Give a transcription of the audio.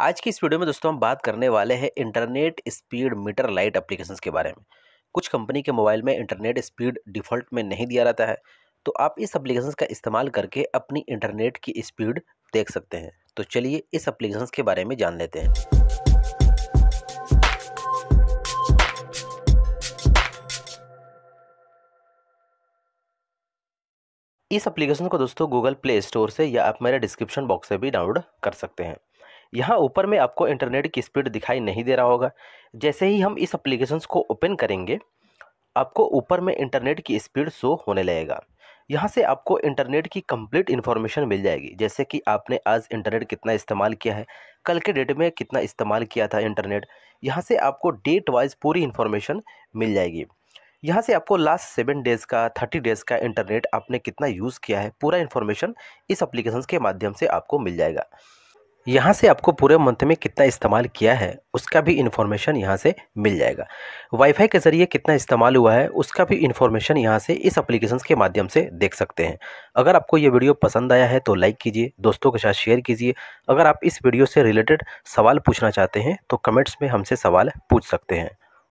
आज की इस वीडियो में दोस्तों हम बात करने वाले हैं Internet Speed Meter Lite applications के बारे में कुछ कंपनी के मोबाइल में इंटरनेट स्पीड डिफ़ॉल्ट में नहीं दिया जाता है तो आप इस एप्लीकेशन का इस्तेमाल करके अपनी इंटरनेट की स्पीड देख सकते हैं तो चलिए इस अप्लीकेशंस के बारे में जान लेते हैं इस एप्लीकेशन को दोस्तों गूगल प्ले स्टोर से या आप मेरे डिस्क्रिप्शन बॉक्स से भी डाउनलोड कर सकते हैं यहाँ ऊपर में आपको इंटरनेट की स्पीड दिखाई नहीं दे रहा होगा जैसे ही हम इस अप्लीकेशंस को ओपन करेंगे आपको ऊपर में इंटरनेट की स्पीड शो होने लगेगा यहाँ से आपको इंटरनेट की कंप्लीट इन्फॉर्मेशन मिल जाएगी जैसे कि आपने आज इंटरनेट कितना इस्तेमाल किया है कल के डेट में कितना इस्तेमाल किया था इंटरनेट यहाँ से आपको डेट वाइज पूरी इन्फॉर्मेशन मिल जाएगी यहाँ से आपको लास्ट सेवन डेज़ का थर्टी डेज़ का इंटरनेट आपने कितना यूज़ किया है पूरा इन्फॉर्मेशन इस अप्लीकेशन के माध्यम से आपको मिल जाएगा यहाँ से आपको पूरे मंथ में कितना इस्तेमाल किया है उसका भी इन्फॉर्मेशन यहाँ से मिल जाएगा वाईफाई के ज़रिए कितना इस्तेमाल हुआ है उसका भी इन्फॉर्मेशन यहाँ से इस अप्लीकेशन के माध्यम से देख सकते हैं अगर आपको ये वीडियो पसंद आया है तो लाइक कीजिए दोस्तों के साथ शेयर कीजिए अगर आप इस वीडियो से रिलेटेड सवाल पूछना चाहते हैं तो कमेंट्स में हमसे सवाल पूछ सकते हैं